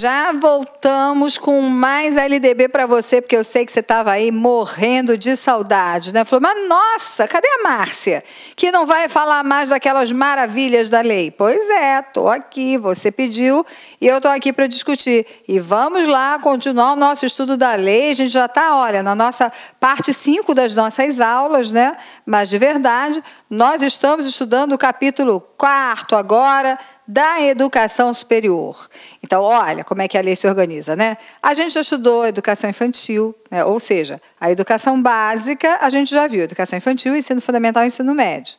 já voltamos com mais LDB para você, porque eu sei que você estava aí morrendo de saudade, né? Falou, mas nossa, cadê a Márcia? Que não vai falar mais daquelas maravilhas da lei. Pois é, tô aqui, você pediu e eu tô aqui para discutir. E vamos lá continuar o nosso estudo da lei. A gente já está, olha, na nossa parte 5 das nossas aulas, né? Mas de verdade, nós estamos estudando o capítulo 4 agora da educação superior. Então, olha como é que a lei se organiza, né? A gente já estudou educação infantil, né? ou seja, a educação básica a gente já viu, educação infantil, ensino fundamental e ensino médio.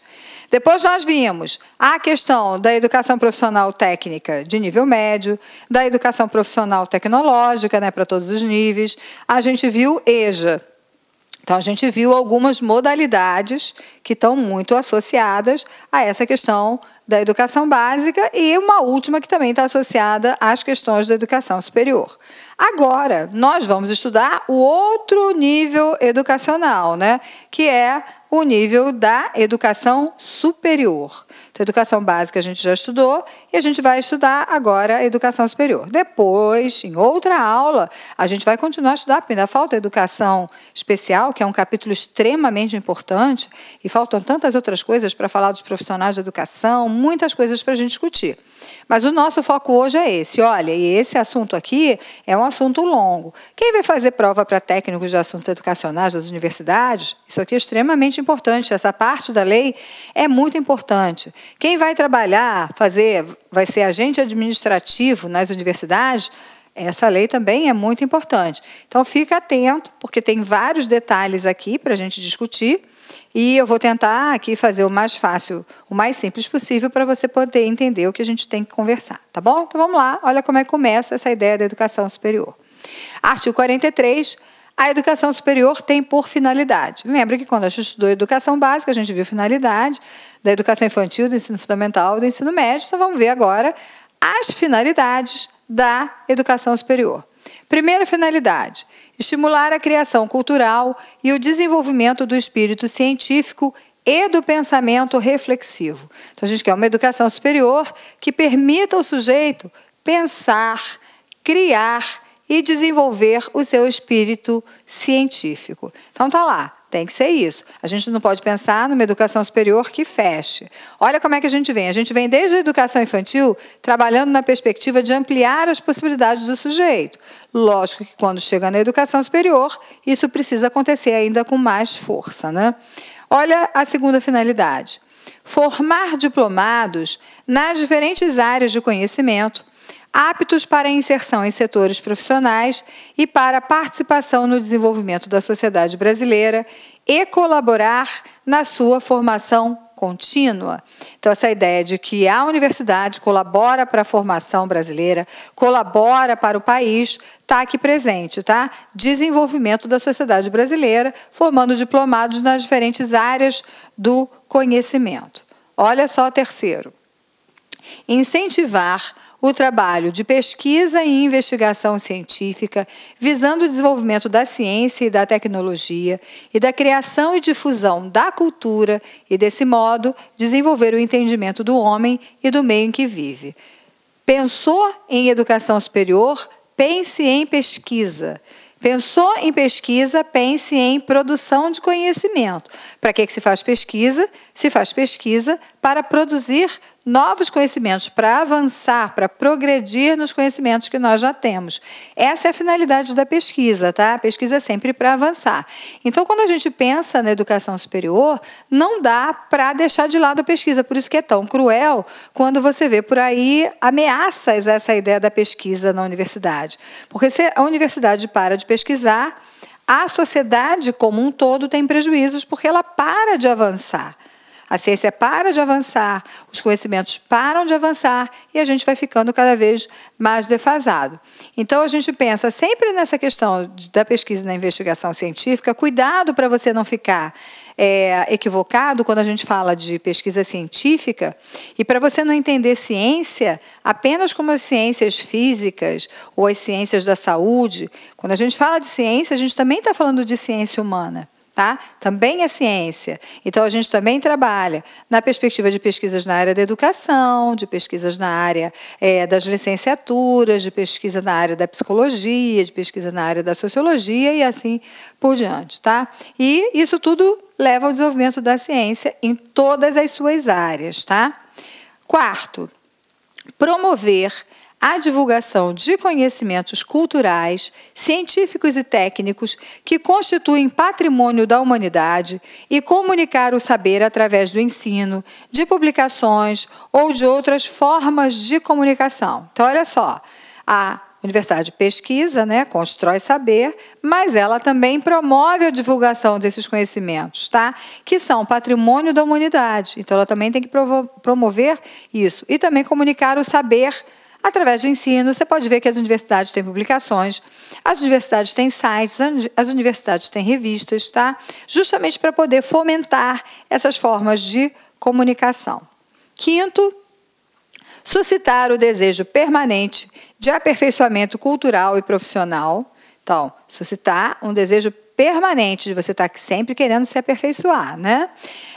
Depois nós vimos a questão da educação profissional técnica de nível médio, da educação profissional tecnológica, né, para todos os níveis. A gente viu EJA, então, a gente viu algumas modalidades que estão muito associadas a essa questão da educação básica e uma última que também está associada às questões da educação superior. Agora, nós vamos estudar o outro nível educacional, né? que é o nível da educação superior. Então, educação básica a gente já estudou e a gente vai estudar agora a educação superior. Depois, em outra aula, a gente vai continuar a estudar, porque ainda falta a educação especial, que é um capítulo extremamente importante, e faltam tantas outras coisas para falar dos profissionais de educação, muitas coisas para a gente discutir. Mas o nosso foco hoje é esse. Olha, e esse assunto aqui é um assunto longo. Quem vai fazer prova para técnicos de assuntos educacionais das universidades? Isso aqui é extremamente importante. Essa parte da lei é muito importante. Quem vai trabalhar, fazer, vai ser agente administrativo nas universidades, essa lei também é muito importante. Então, fica atento, porque tem vários detalhes aqui para a gente discutir. E eu vou tentar aqui fazer o mais fácil, o mais simples possível, para você poder entender o que a gente tem que conversar, tá bom? Então, vamos lá, olha como é que começa essa ideia da educação superior. Artigo 43 a educação superior tem por finalidade. Lembra que quando a gente estudou educação básica, a gente viu finalidade da educação infantil, do ensino fundamental, do ensino médio. Então vamos ver agora as finalidades da educação superior. Primeira finalidade: estimular a criação cultural e o desenvolvimento do espírito científico e do pensamento reflexivo. Então, a gente quer uma educação superior que permita ao sujeito pensar, criar e desenvolver o seu espírito científico. Então tá lá, tem que ser isso. A gente não pode pensar numa educação superior que feche. Olha como é que a gente vem. A gente vem desde a educação infantil trabalhando na perspectiva de ampliar as possibilidades do sujeito. Lógico que quando chega na educação superior, isso precisa acontecer ainda com mais força, né? Olha a segunda finalidade: formar diplomados nas diferentes áreas de conhecimento aptos para inserção em setores profissionais e para participação no desenvolvimento da sociedade brasileira e colaborar na sua formação contínua. Então, essa ideia de que a universidade colabora para a formação brasileira, colabora para o país, está aqui presente, tá? Desenvolvimento da sociedade brasileira, formando diplomados nas diferentes áreas do conhecimento. Olha só, o terceiro. Incentivar o trabalho de pesquisa e investigação científica visando o desenvolvimento da ciência e da tecnologia e da criação e difusão da cultura e, desse modo, desenvolver o entendimento do homem e do meio em que vive. Pensou em educação superior? Pense em pesquisa. Pensou em pesquisa, pense em produção de conhecimento. Para que, que se faz pesquisa? Se faz pesquisa para produzir novos conhecimentos, para avançar, para progredir nos conhecimentos que nós já temos. Essa é a finalidade da pesquisa, tá? A pesquisa é sempre para avançar. Então, quando a gente pensa na educação superior, não dá para deixar de lado a pesquisa. Por isso que é tão cruel quando você vê por aí ameaças a essa ideia da pesquisa na universidade. Porque se a universidade para de pesquisar, a sociedade como um todo tem prejuízos porque ela para de avançar. A ciência para de avançar, os conhecimentos param de avançar e a gente vai ficando cada vez mais defasado. Então a gente pensa sempre nessa questão da pesquisa e da investigação científica, cuidado para você não ficar é, equivocado quando a gente fala de pesquisa científica e para você não entender ciência apenas como as ciências físicas ou as ciências da saúde. Quando a gente fala de ciência, a gente também está falando de ciência humana tá? Também é ciência. Então a gente também trabalha na perspectiva de pesquisas na área da educação, de pesquisas na área é, das licenciaturas, de pesquisa na área da psicologia, de pesquisa na área da sociologia e assim por diante, tá? E isso tudo leva ao desenvolvimento da ciência em todas as suas áreas, tá? Quarto, promover a divulgação de conhecimentos culturais, científicos e técnicos que constituem patrimônio da humanidade e comunicar o saber através do ensino, de publicações ou de outras formas de comunicação. Então, olha só, a Universidade pesquisa, né, constrói saber, mas ela também promove a divulgação desses conhecimentos, tá? Que são patrimônio da humanidade. Então, ela também tem que promover isso e também comunicar o saber através do ensino. Você pode ver que as universidades têm publicações, as universidades têm sites, as universidades têm revistas, tá? Justamente para poder fomentar essas formas de comunicação. Quinto, suscitar o desejo permanente de aperfeiçoamento cultural e profissional. Então, suscitar um desejo permanente de você estar tá sempre querendo se aperfeiçoar, né?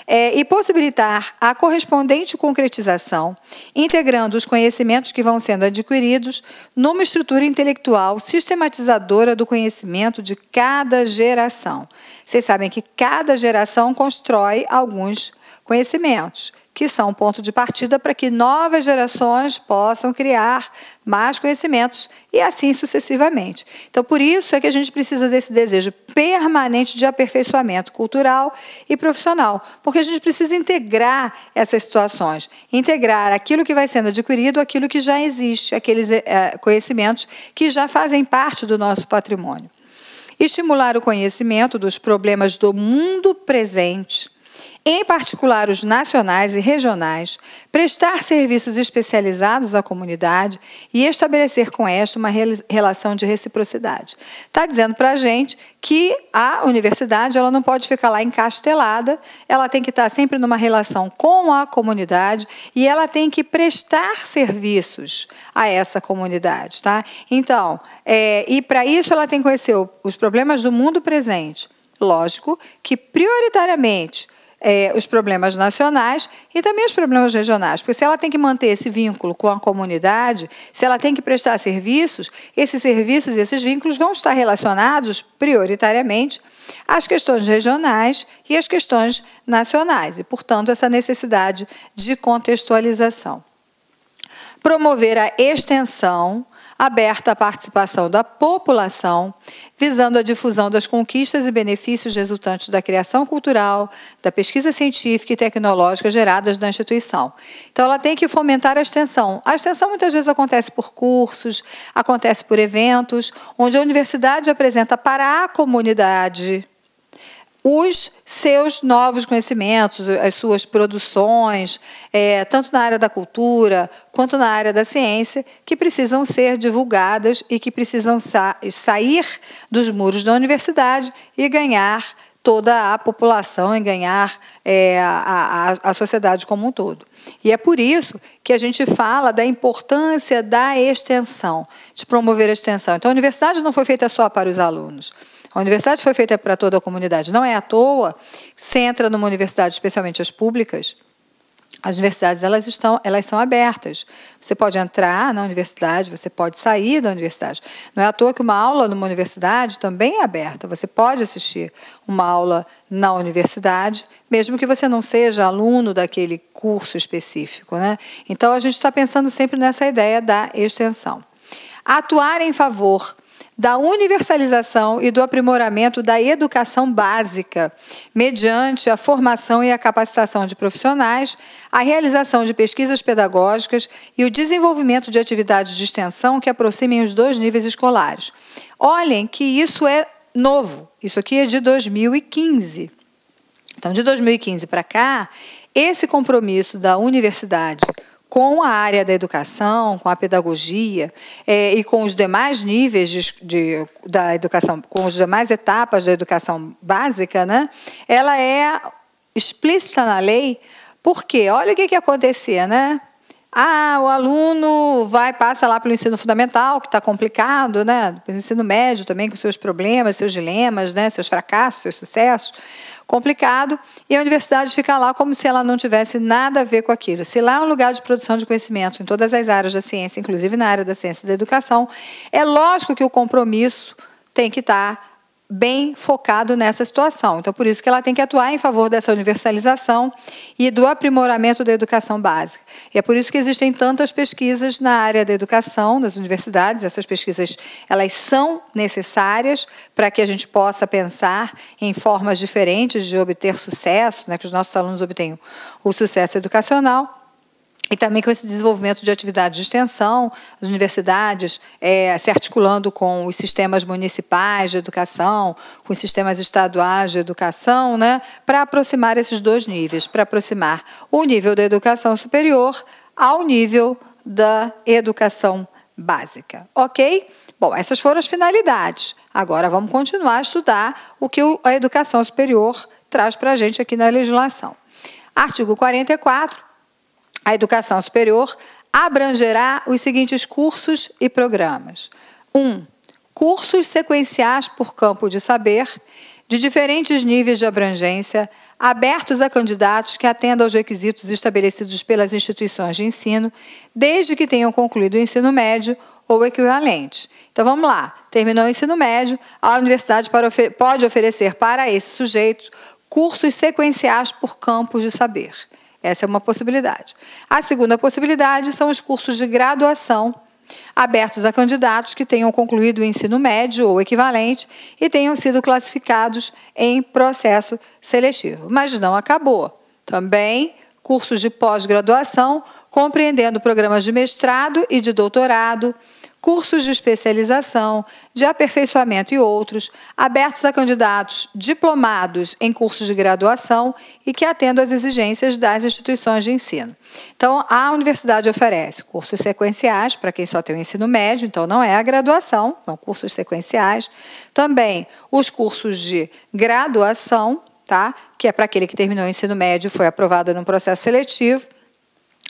É, e possibilitar a correspondente concretização, integrando os conhecimentos que vão sendo adquiridos numa estrutura intelectual sistematizadora do conhecimento de cada geração. Vocês sabem que cada geração constrói alguns conhecimentos, que são um ponto de partida para que novas gerações possam criar mais conhecimentos e assim sucessivamente. Então, por isso é que a gente precisa desse desejo permanente de aperfeiçoamento cultural e profissional, porque a gente precisa integrar essas situações, integrar aquilo que vai sendo adquirido, aquilo que já existe, aqueles é, conhecimentos que já fazem parte do nosso patrimônio. Estimular o conhecimento dos problemas do mundo presente em particular os nacionais e regionais, prestar serviços especializados à comunidade e estabelecer com esta uma relação de reciprocidade. Está dizendo para a gente que a universidade ela não pode ficar lá encastelada, ela tem que estar tá sempre numa relação com a comunidade e ela tem que prestar serviços a essa comunidade. Tá? Então, é, e para isso ela tem que conhecer os problemas do mundo presente. Lógico que prioritariamente é, os problemas nacionais e também os problemas regionais. Porque se ela tem que manter esse vínculo com a comunidade, se ela tem que prestar serviços, esses serviços e esses vínculos vão estar relacionados prioritariamente às questões regionais e às questões nacionais, e, portanto, essa necessidade de contextualização. Promover a extensão aberta à participação da população, visando a difusão das conquistas e benefícios resultantes da criação cultural, da pesquisa científica e tecnológica geradas na instituição. Então, ela tem que fomentar a extensão. A extensão muitas vezes acontece por cursos, acontece por eventos, onde a universidade apresenta para a comunidade os seus novos conhecimentos, as suas produções, é, tanto na área da cultura quanto na área da ciência, que precisam ser divulgadas e que precisam sa sair dos muros da universidade e ganhar toda a população e ganhar é, a, a, a sociedade como um todo. E é por isso que a gente fala da importância da extensão, de promover a extensão. Então, a universidade não foi feita só para os alunos. A universidade foi feita para toda a comunidade. Não é à toa, se entra numa universidade, especialmente as públicas, as universidades elas estão, elas são abertas. Você pode entrar na universidade, você pode sair da universidade. Não é à toa que uma aula numa universidade também é aberta. Você pode assistir uma aula na universidade, mesmo que você não seja aluno daquele curso específico, né? Então a gente está pensando sempre nessa ideia da extensão. Atuar em favor da universalização e do aprimoramento da educação básica, mediante a formação e a capacitação de profissionais, a realização de pesquisas pedagógicas e o desenvolvimento de atividades de extensão que aproximem os dois níveis escolares. Olhem que isso é novo, isso aqui é de 2015. Então, de 2015 para cá, esse compromisso da universidade com a área da educação, com a pedagogia é, e com os demais níveis de, de, da educação, com as demais etapas da educação básica, né, ela é explícita na lei, porque olha o que, que acontecia, né? Ah, o aluno vai, passa lá pelo ensino fundamental, que está complicado, né? Pelo ensino médio também, com seus problemas, seus dilemas, né? seus fracassos, seus sucessos complicado, e a universidade fica lá como se ela não tivesse nada a ver com aquilo. Se lá é um lugar de produção de conhecimento em todas as áreas da ciência, inclusive na área da ciência e da educação, é lógico que o compromisso tem que estar bem focado nessa situação. Então, por isso que ela tem que atuar em favor dessa universalização e do aprimoramento da educação básica. E é por isso que existem tantas pesquisas na área da educação, nas universidades. Essas pesquisas elas são necessárias para que a gente possa pensar em formas diferentes de obter sucesso, né, que os nossos alunos obtenham o sucesso educacional. E também com esse desenvolvimento de atividades de extensão, as universidades é, se articulando com os sistemas municipais de educação, com os sistemas estaduais de educação, né, para aproximar esses dois níveis, para aproximar o nível da educação superior ao nível da educação básica. Ok? Bom, essas foram as finalidades. Agora vamos continuar a estudar o que a educação superior traz para a gente aqui na legislação. Artigo 44 a educação superior abrangerá os seguintes cursos e programas: 1. Um, cursos sequenciais por campo de saber, de diferentes níveis de abrangência, abertos a candidatos que atendam aos requisitos estabelecidos pelas instituições de ensino, desde que tenham concluído o ensino médio ou equivalente. Então vamos lá, terminou o ensino médio, a universidade pode oferecer para esses sujeitos cursos sequenciais por campos de saber. Essa é uma possibilidade. A segunda possibilidade são os cursos de graduação abertos a candidatos que tenham concluído o ensino médio ou equivalente e tenham sido classificados em processo seletivo. Mas não acabou. Também cursos de pós-graduação, compreendendo programas de mestrado e de doutorado, cursos de especialização, de aperfeiçoamento e outros, abertos a candidatos diplomados em cursos de graduação e que atendam às exigências das instituições de ensino. Então, a universidade oferece cursos sequenciais para quem só tem o ensino médio, então não é a graduação, são cursos sequenciais. Também os cursos de graduação, tá? que é para aquele que terminou o ensino médio e foi aprovado num processo seletivo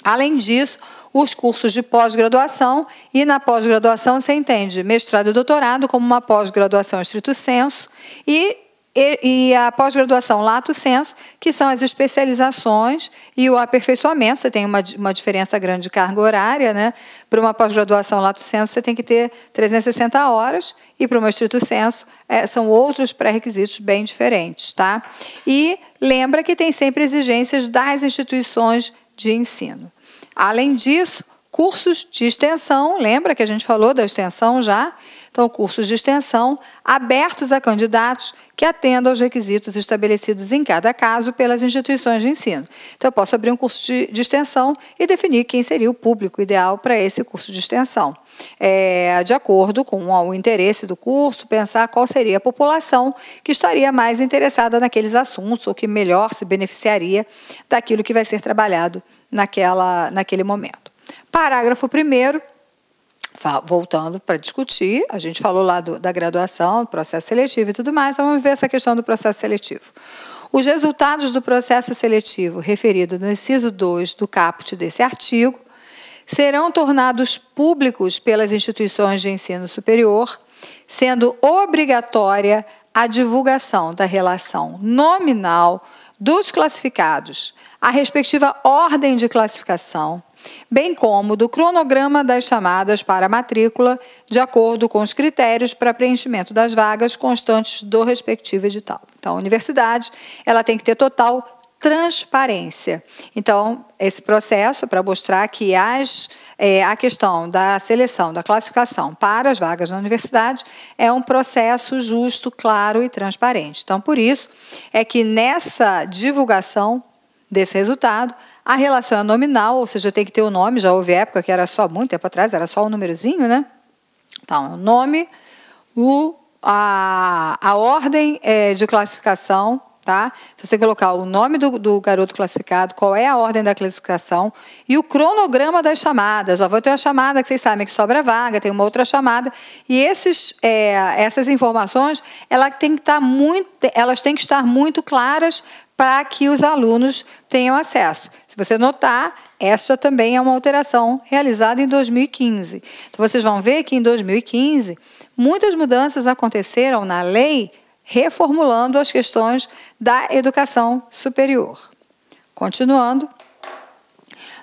Além disso, os cursos de pós-graduação e na pós-graduação você entende mestrado e doutorado como uma pós-graduação estrito senso e, e, e a pós-graduação lato senso, que são as especializações e o aperfeiçoamento. Você tem uma, uma diferença grande de carga horária, né? Para uma pós-graduação lato senso você tem que ter 360 horas e para o estrito senso é, são outros pré-requisitos bem diferentes, tá? E lembra que tem sempre exigências das instituições de ensino. Além disso, cursos de extensão, lembra que a gente falou da extensão já? Então, cursos de extensão abertos a candidatos que atendam aos requisitos estabelecidos em cada caso pelas instituições de ensino. Então, eu posso abrir um curso de, de extensão e definir quem seria o público ideal para esse curso de extensão é, de acordo com o interesse do curso, pensar qual seria a população que estaria mais interessada naqueles assuntos ou que melhor se beneficiaria daquilo que vai ser trabalhado naquela, naquele momento. Parágrafo 1 voltando para discutir, a gente falou lá do, da graduação, processo seletivo e tudo mais, vamos ver essa questão do processo seletivo. Os resultados do processo seletivo referido no inciso 2 do caput desse artigo serão tornados públicos pelas instituições de ensino superior, sendo obrigatória a divulgação da relação nominal dos classificados, a respectiva ordem de classificação, bem como do cronograma das chamadas para matrícula, de acordo com os critérios para preenchimento das vagas constantes do respectivo edital. Então, a universidade ela tem que ter total transparência. Então, esse processo para mostrar que as, é, a questão da seleção, da classificação para as vagas na universidade é um processo justo, claro e transparente. Então, por isso é que nessa divulgação desse resultado, a relação é nominal, ou seja, tem que ter o um nome. Já houve época que era só, muito tempo atrás, era só um númerozinho, né? Então, o nome, o, a, a ordem é, de classificação tá? Se você colocar o nome do, do, garoto classificado, qual é a ordem da classificação e o cronograma das chamadas. Ó, vou ter uma chamada que vocês sabem que sobra vaga, tem uma outra chamada. E esses, é, essas informações, ela tem que estar tá muito, elas têm que estar muito claras para que os alunos tenham acesso. Se você notar, essa também é uma alteração realizada em 2015. Então, vocês vão ver que em 2015, muitas mudanças aconteceram na lei reformulando as questões da educação superior. Continuando.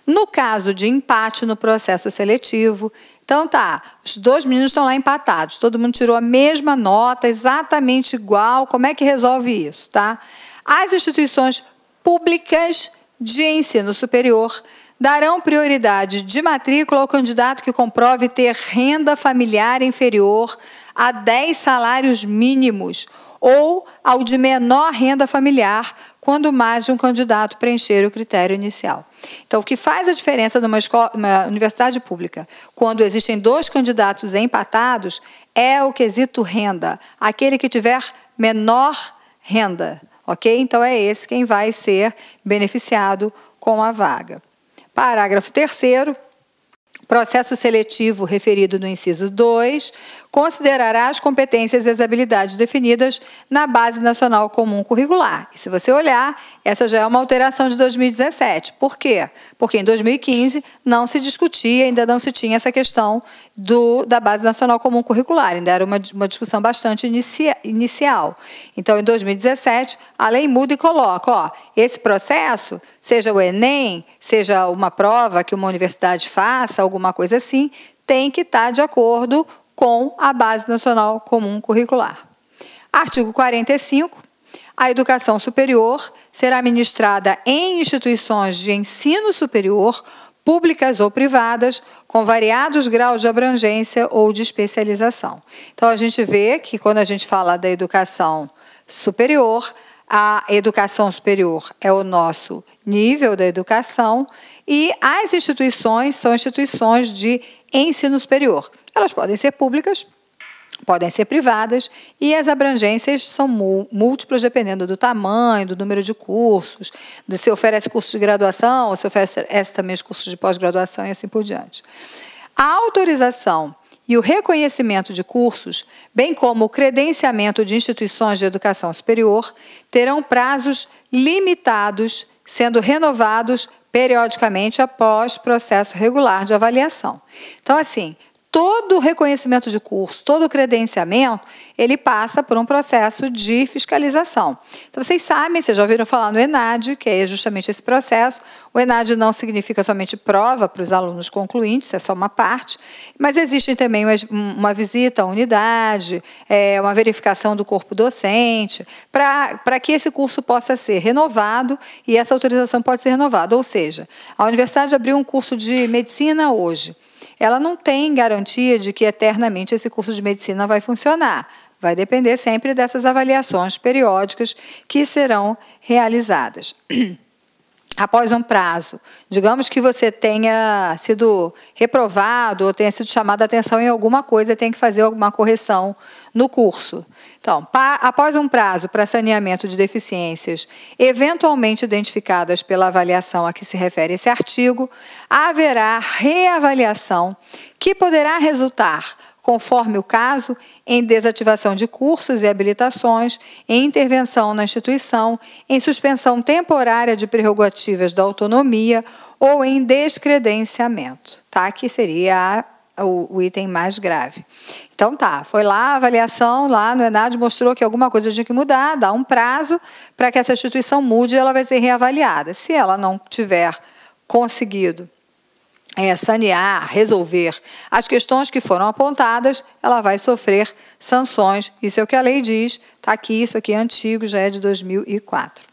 No caso de empate no processo seletivo, então tá, os dois meninos estão lá empatados, todo mundo tirou a mesma nota, exatamente igual. Como é que resolve isso, tá? As instituições públicas de ensino superior darão prioridade de matrícula ao candidato que comprove ter renda familiar inferior a 10 salários mínimos ou ao de menor renda familiar, quando mais de um candidato preencher o critério inicial. Então, o que faz a diferença numa, escola, numa universidade pública, quando existem dois candidatos empatados, é o quesito renda, aquele que tiver menor renda, ok? Então, é esse quem vai ser beneficiado com a vaga. Parágrafo terceiro processo seletivo referido no inciso 2 considerará as competências e as habilidades definidas na Base Nacional Comum Curricular. E se você olhar, essa já é uma alteração de 2017. Por quê? Porque em 2015 não se discutia, ainda não se tinha essa questão do, da Base Nacional Comum Curricular, ainda era uma, uma discussão bastante inicia, inicial. Então, em 2017, a lei muda e coloca, ó, esse processo seja o Enem, seja uma prova que uma universidade faça, alguma coisa assim, tem que estar tá de acordo com a Base Nacional Comum Curricular. Artigo 45. A educação superior será ministrada em instituições de ensino superior, públicas ou privadas, com variados graus de abrangência ou de especialização. Então, a gente vê que quando a gente fala da educação superior, a educação superior é o nosso nível da educação e as instituições são instituições de ensino superior. Elas podem ser públicas, podem ser privadas e as abrangências são múltiplas dependendo do tamanho, do número de cursos, de se oferece curso de graduação, ou se oferece também os cursos de pós-graduação e assim por diante. A autorização e o reconhecimento de cursos, bem como o credenciamento de instituições de educação superior, terão prazos limitados, sendo renovados periodicamente após processo regular de avaliação. Então, assim, todo o reconhecimento de curso, todo o credenciamento, ele passa por um processo de fiscalização. Então, vocês sabem, vocês já ouviram falar no ENAD, que é justamente esse processo. O ENAD não significa somente prova para os alunos concluintes, é só uma parte, mas existe também uma visita à unidade, é, uma verificação do corpo docente, para, para que esse curso possa ser renovado e essa autorização pode ser renovada. Ou seja, a universidade abriu um curso de medicina hoje ela não tem garantia de que eternamente esse curso de medicina vai funcionar. Vai depender sempre dessas avaliações periódicas que serão realizadas. Após um prazo, digamos que você tenha sido reprovado ou tenha sido chamado a atenção em alguma coisa, tem que fazer alguma correção no curso. Então, após um prazo para saneamento de deficiências eventualmente identificadas pela avaliação a que se refere esse artigo, haverá reavaliação que poderá resultar, conforme o caso, em desativação de cursos e habilitações, em intervenção na instituição, em suspensão temporária de prerrogativas da autonomia ou em descredenciamento, tá? Que seria a o, o, item mais grave. Então tá, foi lá a avaliação lá no Enad mostrou que alguma coisa tinha que mudar, dá um prazo para que essa instituição mude, ela vai ser reavaliada. Se ela não tiver conseguido é, sanear, resolver as questões que foram apontadas, ela vai sofrer sanções. Isso é o que a lei diz, está aqui, isso aqui é antigo, já é de 2004.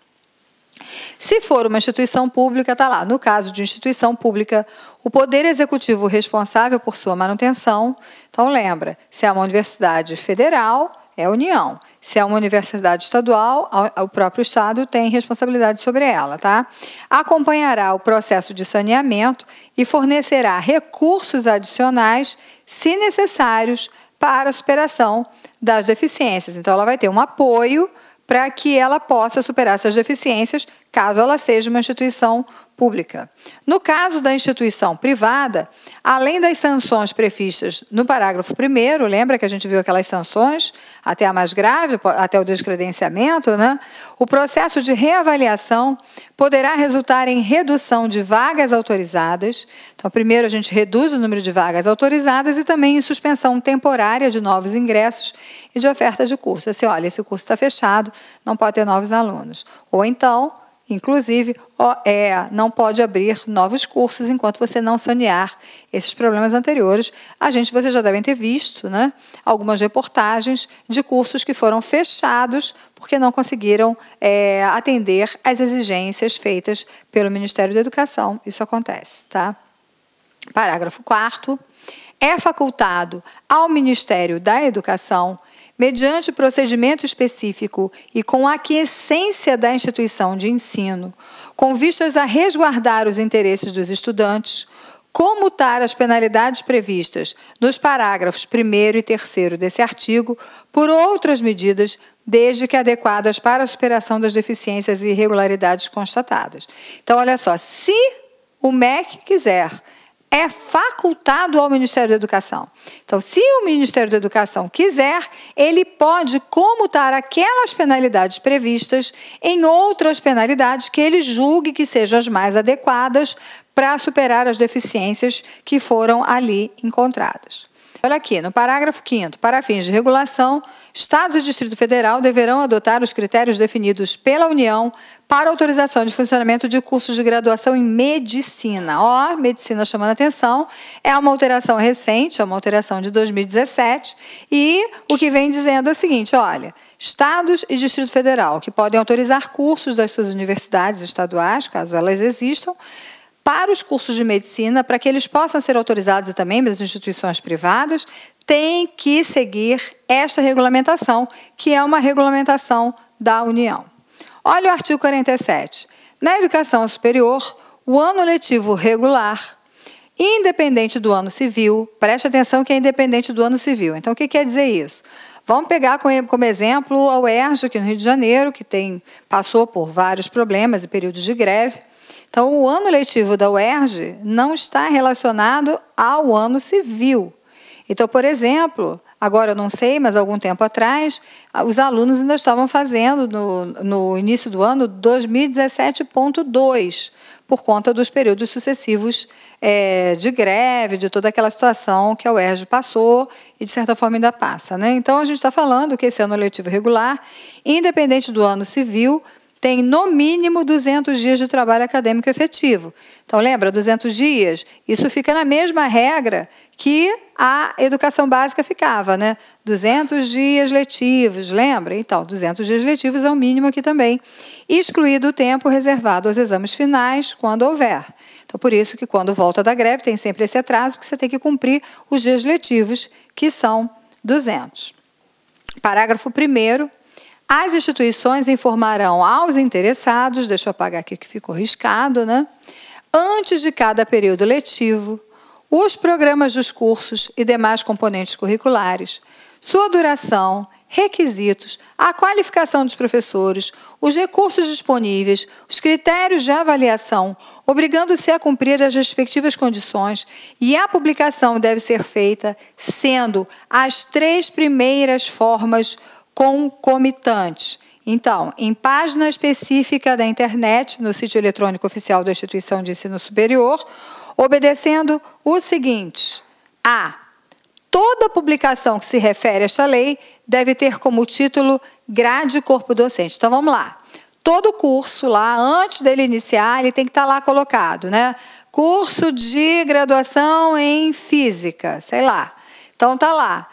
Se for uma instituição pública, está lá. No caso de instituição pública, o poder executivo responsável por sua manutenção. Então, lembra, se é uma universidade federal, é a União. Se é uma universidade estadual, o próprio Estado tem responsabilidade sobre ela, tá? Acompanhará o processo de saneamento e fornecerá recursos adicionais, se necessários, para a superação das deficiências. Então, ela vai ter um apoio para que ela possa superar essas deficiências, caso ela seja uma instituição pública. No caso da instituição privada, além das sanções previstas no parágrafo 1, lembra que a gente viu aquelas sanções, até a mais grave, até o descredenciamento, né? O processo de reavaliação poderá resultar em redução de vagas autorizadas. Então, primeiro a gente reduz o número de vagas autorizadas e também em suspensão temporária de novos ingressos e de oferta de curso. Assim, olha, esse curso está fechado, não pode ter novos alunos. Ou então, Inclusive, OEA não pode abrir novos cursos enquanto você não sanear esses problemas anteriores. A gente, vocês já devem ter visto né, algumas reportagens de cursos que foram fechados porque não conseguiram é, atender às exigências feitas pelo Ministério da Educação. Isso acontece, tá? Parágrafo 4 É facultado ao Ministério da Educação mediante procedimento específico e com a da instituição de ensino, com vistas a resguardar os interesses dos estudantes, comutar as penalidades previstas nos parágrafos 1 e 3 desse artigo por outras medidas, desde que adequadas para a superação das deficiências e irregularidades constatadas. Então, olha só, se o MEC quiser é facultado ao Ministério da Educação. Então, se o Ministério da Educação quiser, ele pode comutar aquelas penalidades previstas em outras penalidades que ele julgue que sejam as mais adequadas para superar as deficiências que foram ali encontradas. Olha aqui, no parágrafo 5, para fins de regulação, Estados e Distrito Federal deverão adotar os critérios definidos pela União para autorização de funcionamento de cursos de graduação em medicina. Ó, oh, medicina chamando atenção, é uma alteração recente, é uma alteração de 2017, e o que vem dizendo é o seguinte, olha, estados e Distrito Federal que podem autorizar cursos das suas universidades estaduais, caso elas existam, para os cursos de medicina, para que eles possam ser autorizados também pelas instituições privadas, tem que seguir esta regulamentação, que é uma regulamentação da União. Olha o artigo 47. Na educação superior, o ano letivo regular, independente do ano civil, preste atenção que é independente do ano civil. Então, o que quer dizer isso? Vamos pegar como exemplo a UERJ, aqui no Rio de Janeiro, que tem, passou por vários problemas e períodos de greve. Então, o ano letivo da UERJ não está relacionado ao ano civil. Então, por exemplo, agora eu não sei, mas algum tempo atrás, os alunos ainda estavam fazendo no, no início do ano 2017.2, por conta dos períodos sucessivos é, de greve, de toda aquela situação que a UERJ passou e, de certa forma, ainda passa. Né? Então, a gente está falando que esse ano letivo regular, independente do ano civil, tem no mínimo 200 dias de trabalho acadêmico efetivo. Então, lembra, 200 dias? Isso fica na mesma regra que a educação básica ficava, né? 200 dias letivos, lembra? Então, 200 dias letivos é o mínimo aqui também, excluído o tempo reservado aos exames finais, quando houver. Então, por isso que quando volta da greve tem sempre esse atraso, porque você tem que cumprir os dias letivos, que são 200. Parágrafo 1 as instituições informarão aos interessados, deixa eu apagar aqui que ficou riscado, né? Antes de cada período letivo, os programas dos cursos e demais componentes curriculares, sua duração, requisitos, a qualificação dos professores, os recursos disponíveis, os critérios de avaliação, obrigando-se a cumprir as respectivas condições, e a publicação deve ser feita sendo as três primeiras formas concomitante. Então, em página específica da internet, no sítio eletrônico oficial da instituição de ensino superior, obedecendo o seguinte: a toda publicação que se refere a esta lei deve ter como título grade corpo docente. Então vamos lá. Todo curso lá, antes dele iniciar, ele tem que estar tá lá colocado, né? Curso de graduação em física, sei lá. Então tá lá.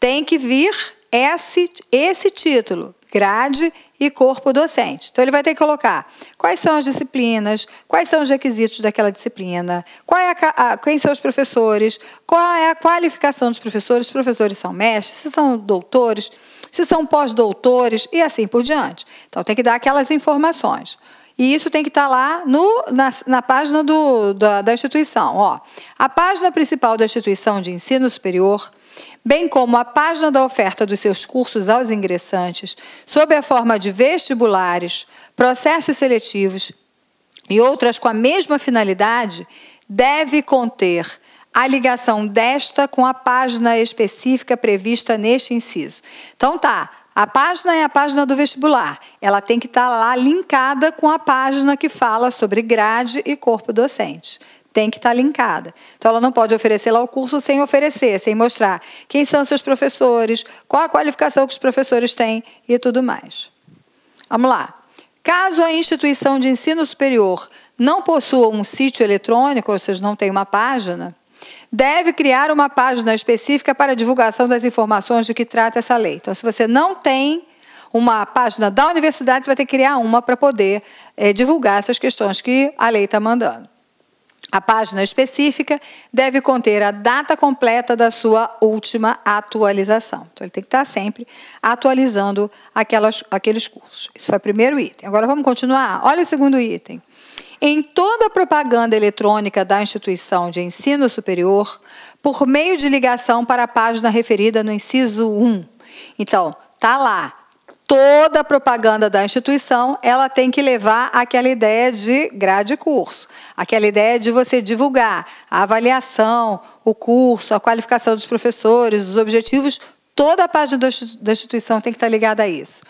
Tem que vir esse, esse título, grade e corpo docente. Então, ele vai ter que colocar quais são as disciplinas, quais são os requisitos daquela disciplina, qual é a, a, quem são os professores, qual é a qualificação dos professores, se professores são mestres, se são doutores, se são pós-doutores e assim por diante. Então, tem que dar aquelas informações. E isso tem que estar tá lá no, na, na página do, da, da instituição. Ó, a página principal da instituição de ensino superior – bem como a página da oferta dos seus cursos aos ingressantes, sob a forma de vestibulares, processos seletivos e outras com a mesma finalidade, deve conter a ligação desta com a página específica prevista neste inciso. Então tá, a página é a página do vestibular. Ela tem que estar tá lá linkada com a página que fala sobre grade e corpo docente tem que estar tá linkada. Então, ela não pode oferecer lá o curso sem oferecer, sem mostrar quem são seus professores, qual a qualificação que os professores têm e tudo mais. Vamos lá. Caso a instituição de ensino superior não possua um sítio eletrônico, ou seja, não tem uma página, deve criar uma página específica para divulgação das informações de que trata essa lei. Então, se você não tem uma página da universidade, você vai ter que criar uma para poder é, divulgar essas questões que a lei está mandando. A página específica deve conter a data completa da sua última atualização. Então, ele tem que estar sempre atualizando aquelas, aqueles cursos. Isso foi o primeiro item. Agora vamos continuar. Olha o segundo item. Em toda a propaganda eletrônica da instituição de ensino superior, por meio de ligação para a página referida no inciso 1. Então, tá lá, toda a propaganda da instituição, ela tem que levar aquela ideia de grade curso. Aquela ideia de você divulgar a avaliação, o curso, a qualificação dos professores, os objetivos Toda a página da instituição tem que estar ligada a isso.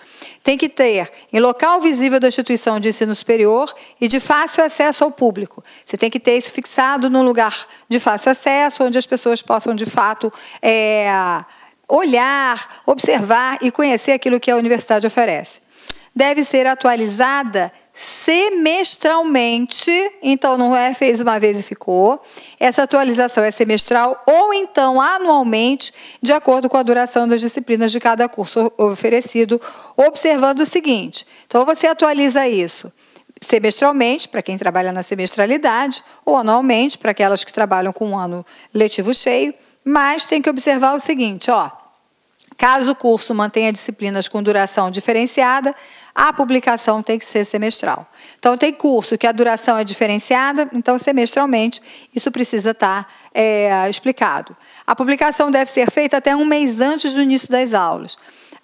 Tem que ter em local visível da instituição de ensino superior e de fácil acesso ao público. Você tem que ter isso fixado num lugar de fácil acesso, onde as pessoas possam, de fato, é, olhar, observar e conhecer aquilo que a universidade oferece. Deve ser atualizada semestralmente. Então, não é fez uma vez e ficou. Essa atualização é semestral ou então anualmente, de acordo com a duração das disciplinas de cada curso oferecido, observando o seguinte: então, você atualiza isso semestralmente, para quem trabalha na semestralidade, ou anualmente, para aquelas que trabalham com um ano letivo cheio, mas tem que observar o seguinte, ó. Caso o curso mantenha disciplinas com duração diferenciada, a publicação tem que ser semestral. Então, tem curso que a duração é diferenciada, então, semestralmente, isso precisa tá, estar eh, é, explicado. A publicação deve ser feita até um mês antes do início das aulas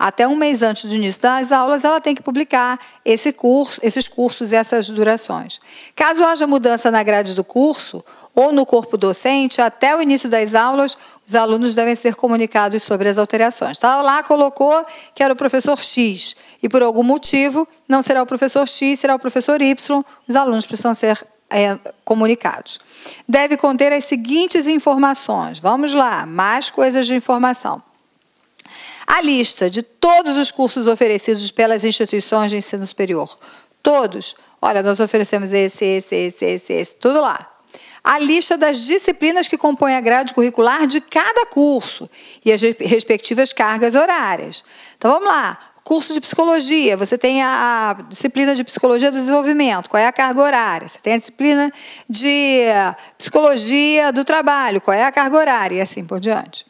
até um mês antes do início das aulas, ela tem que publicar esse curso, esses cursos e essas durações. Caso haja mudança na grade do curso ou no corpo docente, até o início das aulas, os alunos devem ser comunicados sobre as alterações. Tá? Lá colocou que era o professor X e, por algum motivo, não será o professor X, será o professor Y. Os alunos precisam ser é, comunicados. Deve conter as seguintes informações. Vamos lá, mais coisas de informação a lista de todos os cursos oferecidos pelas instituições de ensino superior. Todos. Olha, nós oferecemos esse, esse, esse, esse, esse, tudo lá. A lista das disciplinas que compõem a grade curricular de cada curso e as respectivas cargas horárias. Então vamos lá. Curso de psicologia, você tem a disciplina de psicologia do desenvolvimento, qual é a carga horária? Você tem a disciplina de eh, psicologia do trabalho, qual é a carga horária? E assim por diante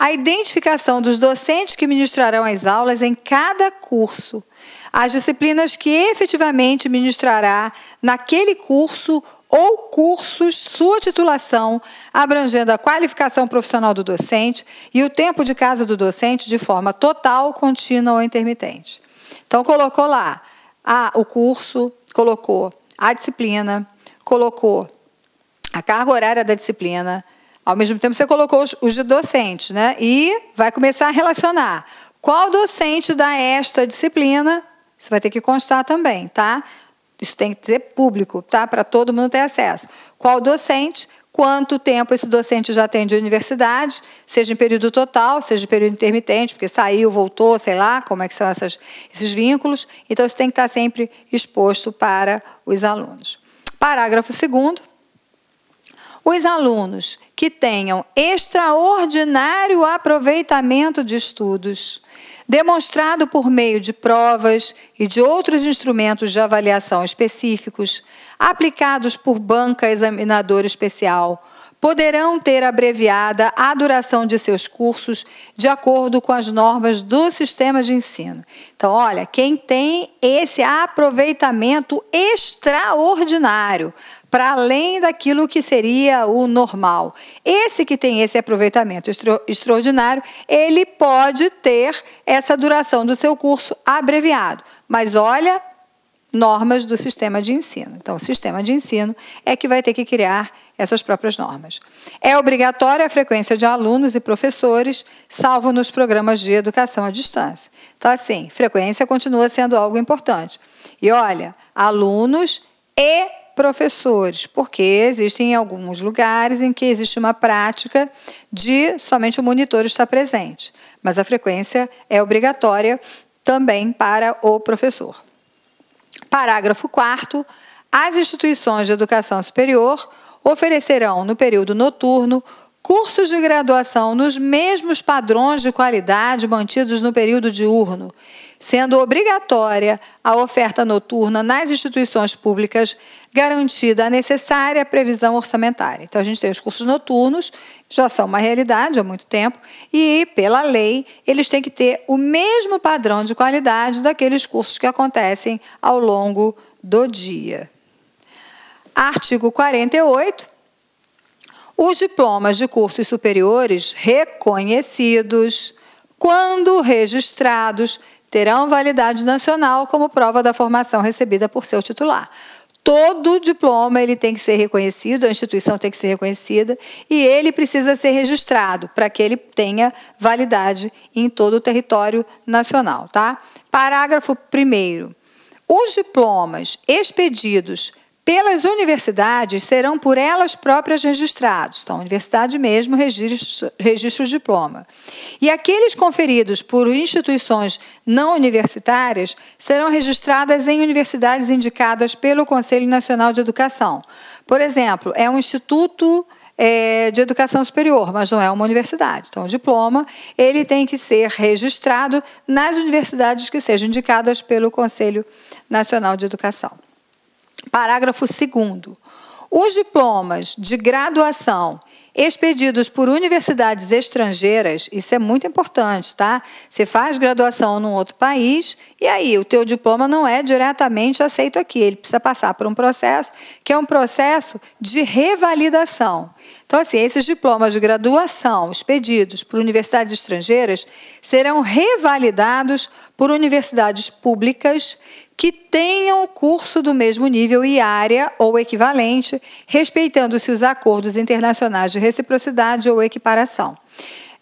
a identificação dos docentes que ministrarão as aulas em cada curso, as disciplinas que efetivamente ministrará naquele curso ou cursos, sua titulação, abrangendo a qualificação profissional do docente e o tempo de casa do docente de forma total, contínua ou intermitente. Então, colocou lá a, o curso, colocou a disciplina, colocou a carga horária da disciplina, ao mesmo tempo, você colocou os, os de docentes, né? E vai começar a relacionar. Qual docente dá esta disciplina? Isso vai ter que constar também, tá? Isso tem que ser público, tá? Para todo mundo ter acesso. Qual docente? Quanto tempo esse docente já tem de universidade, seja em período total, seja em período intermitente, porque saiu, voltou, sei lá, como é que são essas, esses vínculos. Então, isso tem que estar sempre exposto para os alunos. Parágrafo 2 os alunos que tenham extraordinário aproveitamento de estudos, demonstrado por meio de provas e de outros instrumentos de avaliação específicos, aplicados por banca examinador especial, poderão ter abreviada a duração de seus cursos de acordo com as normas do sistema de ensino. Então, olha, quem tem esse aproveitamento extraordinário, para além daquilo que seria o normal. Esse que tem esse aproveitamento extraordinário, ele pode ter essa duração do seu curso abreviado. Mas olha, normas do sistema de ensino. Então, o sistema de ensino é que vai ter que criar essas próprias normas. É obrigatória a frequência de alunos e professores, salvo nos programas de educação à distância. Então, assim, frequência continua sendo algo importante. E olha, alunos e professores, porque existem alguns lugares em que existe uma prática de somente o monitor estar presente, mas a frequência é obrigatória também para o professor. Parágrafo 4 As instituições de educação superior oferecerão no período noturno cursos de graduação nos mesmos padrões de qualidade mantidos no período diurno sendo obrigatória a oferta noturna nas instituições públicas, garantida a necessária previsão orçamentária. Então, a gente tem os cursos noturnos, já são uma realidade há muito tempo, e, pela lei, eles têm que ter o mesmo padrão de qualidade daqueles cursos que acontecem ao longo do dia. Artigo 48. Os diplomas de cursos superiores reconhecidos, quando registrados, terão validade nacional como prova da formação recebida por seu titular. Todo diploma ele tem que ser reconhecido, a instituição tem que ser reconhecida e ele precisa ser registrado para que ele tenha validade em todo o território nacional, tá? Parágrafo 1 Os diplomas expedidos pelas universidades serão por elas próprias registrados. Então, a universidade mesmo registra, registra o diploma. E aqueles conferidos por instituições não universitárias serão registradas em universidades indicadas pelo Conselho Nacional de Educação. Por exemplo, é um instituto é, de educação superior, mas não é uma universidade. Então, o diploma ele tem que ser registrado nas universidades que sejam indicadas pelo Conselho Nacional de Educação. Parágrafo 2. Os diplomas de graduação expedidos por universidades estrangeiras, isso é muito importante, tá? Você faz graduação num outro país e aí o teu diploma não é diretamente aceito aqui, ele precisa passar por um processo que é um processo de revalidação. Então, assim, esses diplomas de graduação expedidos por universidades estrangeiras serão revalidados por universidades públicas que tenham curso do mesmo nível e área ou equivalente, respeitando-se os acordos internacionais de reciprocidade ou equiparação.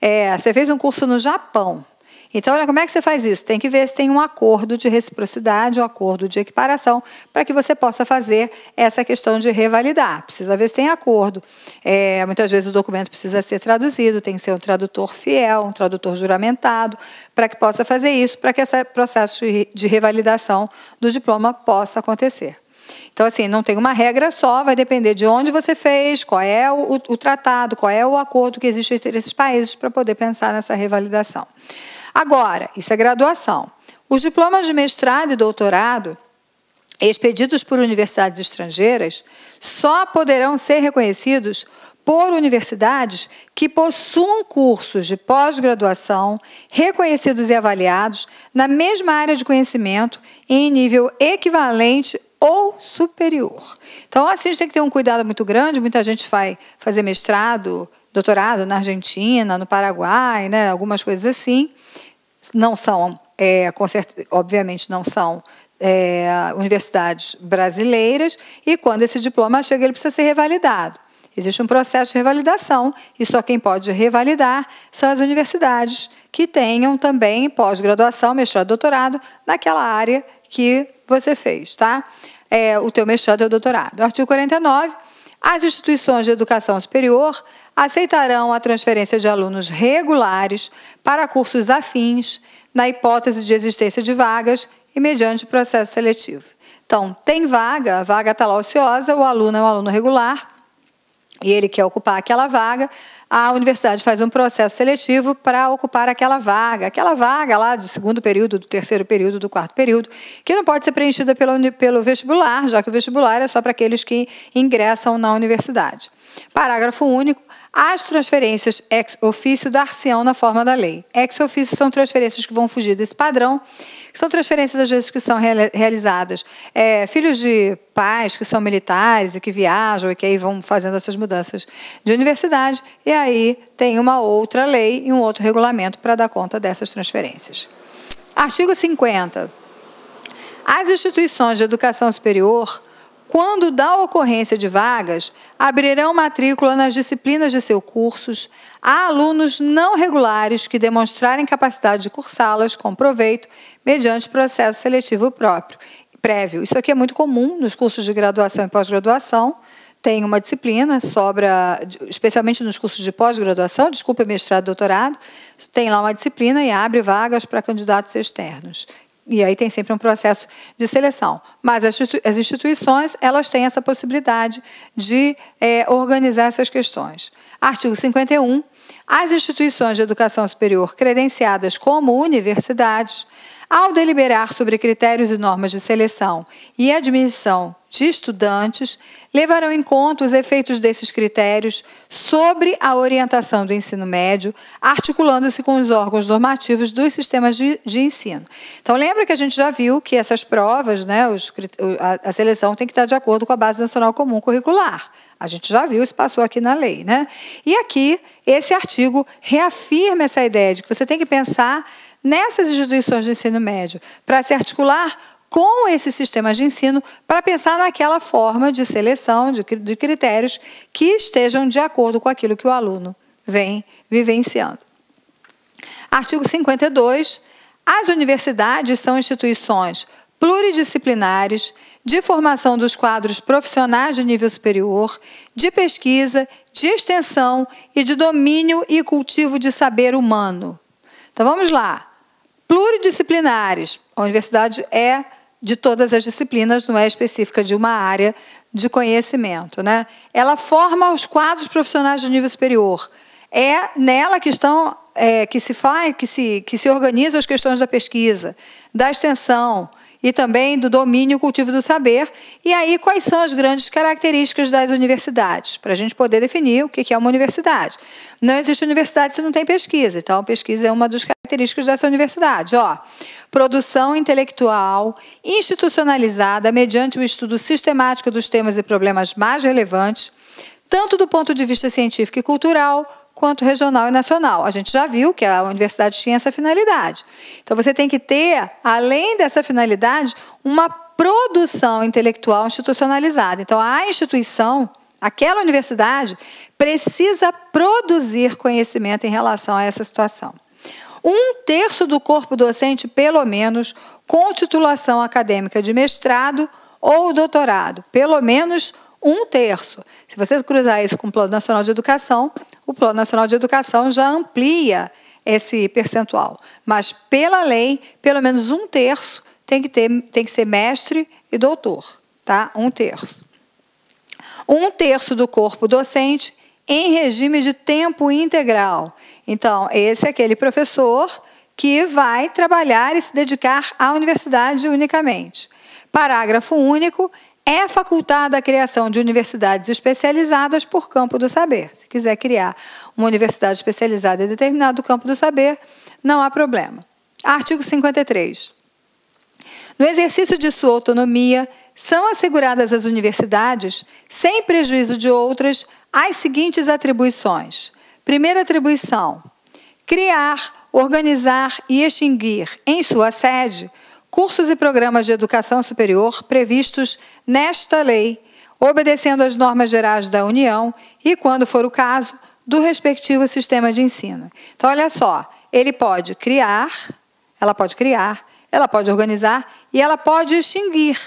É, você fez um curso no Japão. Então, olha, como é que você faz isso? Tem que ver se tem um acordo de reciprocidade, um acordo de equiparação, para que você possa fazer essa questão de revalidar. Precisa ver se tem acordo. É, muitas vezes o documento precisa ser traduzido, tem que ser um tradutor fiel, um tradutor juramentado, para que possa fazer isso, para que esse processo de revalidação do diploma possa acontecer. Então, assim, não tem uma regra só, vai depender de onde você fez, qual é o, o tratado, qual é o acordo que existe entre esses países para poder pensar nessa revalidação. Agora, isso é graduação. Os diplomas de mestrado e doutorado expedidos por universidades estrangeiras só poderão ser reconhecidos por universidades que possuam cursos de pós-graduação reconhecidos e avaliados na mesma área de conhecimento em nível equivalente ou superior. Então, assim, a gente tem que ter um cuidado muito grande. Muita gente vai fazer mestrado, doutorado na Argentina, no Paraguai, né? algumas coisas assim não são, é, certeza, obviamente não são é, universidades brasileiras, e quando esse diploma chega, ele precisa ser revalidado. Existe um processo de revalidação, e só quem pode revalidar são as universidades que tenham também pós-graduação, mestrado, doutorado, naquela área que você fez, tá? É, o teu mestrado e é o doutorado. Artigo 49 as instituições de educação superior aceitarão a transferência de alunos regulares para cursos afins, na hipótese de existência de vagas e mediante processo seletivo. Então, tem vaga, a vaga está lá ociosa, o aluno é um aluno regular e ele quer ocupar aquela vaga, a universidade faz um processo seletivo para ocupar aquela vaga, aquela vaga lá do segundo período, do terceiro período, do quarto período, que não pode ser preenchida pelo, pelo vestibular, já que o vestibular é só para aqueles que ingressam na universidade. Parágrafo único as transferências ex ofício dar-se-ão na forma da lei. Ex ofício são transferências que vão fugir desse padrão, que são transferências, às vezes, que são realizadas. É, filhos de pais que são militares e que viajam e que aí vão fazendo essas mudanças de universidade, e aí tem uma outra lei e um outro regulamento para dar conta dessas transferências. Artigo 50. As instituições de educação superior quando da ocorrência de vagas, abrirão matrícula nas disciplinas de seus cursos a alunos não regulares que demonstrarem capacidade de cursá-las com proveito mediante processo seletivo próprio, prévio. Isso aqui é muito comum nos cursos de graduação e pós-graduação. Tem uma disciplina, sobra, especialmente nos cursos de pós-graduação, desculpa, mestrado e doutorado, tem lá uma disciplina e abre vagas para candidatos externos e aí tem sempre um processo de seleção. Mas as instituições elas têm essa possibilidade de é, organizar essas questões. Artigo 51 as instituições de educação superior credenciadas como universidades, ao deliberar sobre critérios e normas de seleção e admissão de estudantes, levarão em conta os efeitos desses critérios sobre a orientação do ensino médio, articulando-se com os órgãos normativos dos sistemas de, de, ensino. Então, lembra que a gente já viu que essas provas, né, os, a, a seleção tem que estar de acordo com a Base Nacional Comum Curricular. A gente já viu isso passou aqui na lei, né? E aqui esse artigo reafirma essa ideia de que você tem que pensar nessas instituições de ensino médio para se articular com esses sistemas de ensino para pensar naquela forma de seleção de, de critérios que estejam de acordo com aquilo que o aluno vem vivenciando. Artigo 52. As universidades são instituições pluridisciplinares, de formação dos quadros profissionais de nível superior, de pesquisa, de extensão e de domínio e cultivo de saber humano. Então vamos lá. Pluridisciplinares. A universidade é de todas as disciplinas, não é específica de uma área de conhecimento, né? Ela forma os quadros profissionais de nível superior. É nela que estão é, que se faz, que se que se organizam as questões da pesquisa, da extensão, e também do domínio e cultivo do saber. E aí, quais são as grandes características das universidades? Para a gente poder definir o que é uma universidade. Não existe universidade se não tem pesquisa. Então, pesquisa é uma das características dessa universidade. Ó, produção intelectual institucionalizada mediante o estudo sistemático dos temas e problemas mais relevantes, tanto do ponto de vista científico e cultural, quanto regional e nacional. A gente já viu que a universidade tinha essa finalidade. Então você tem que ter, além dessa finalidade, uma produção intelectual institucionalizada. Então a instituição, aquela universidade, precisa produzir conhecimento em relação a essa situação. Um terço do corpo docente, pelo menos, com titulação acadêmica de mestrado ou doutorado, pelo menos um terço. Se você cruzar isso com o Plano Nacional de Educação, o Plano Nacional de Educação já amplia esse percentual. Mas, pela lei, pelo menos um terço tem que, ter, tem que ser mestre e doutor, tá? Um terço. Um terço do corpo docente em regime de tempo integral. Então, esse é aquele professor que vai trabalhar e se dedicar à universidade unicamente. Parágrafo único é facultada a criação de universidades especializadas por campo do saber. Se quiser criar uma universidade especializada em determinado campo do saber, não há problema. Artigo 53. No exercício de sua autonomia, são asseguradas às universidades, sem prejuízo de outras, as seguintes atribuições. Primeira atribuição: criar, organizar e extinguir em sua sede cursos e programas de educação superior previstos nesta lei, obedecendo às normas gerais da União e, quando for o caso, do respectivo sistema de ensino. Então, olha só, ele pode criar, ela pode criar, ela pode organizar e ela pode extinguir,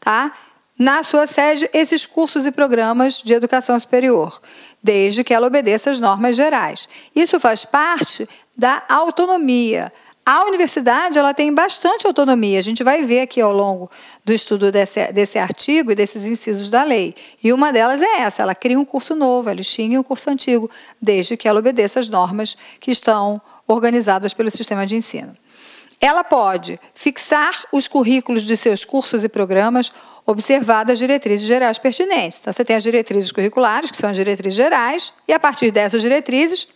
tá? Na sua sede, esses cursos e programas de educação superior, desde que ela obedeça as normas gerais. Isso faz parte da autonomia, a universidade ela tem bastante autonomia. A gente vai ver aqui ao longo do estudo desse, desse artigo e desses incisos da lei. E uma delas é essa: ela cria um curso novo, ela extingue um curso antigo, desde que ela obedeça as normas que estão organizadas pelo sistema de ensino. Ela pode fixar os currículos de seus cursos e programas, observadas as diretrizes gerais pertinentes. Então, você tem as diretrizes curriculares, que são as diretrizes gerais, e a partir dessas diretrizes,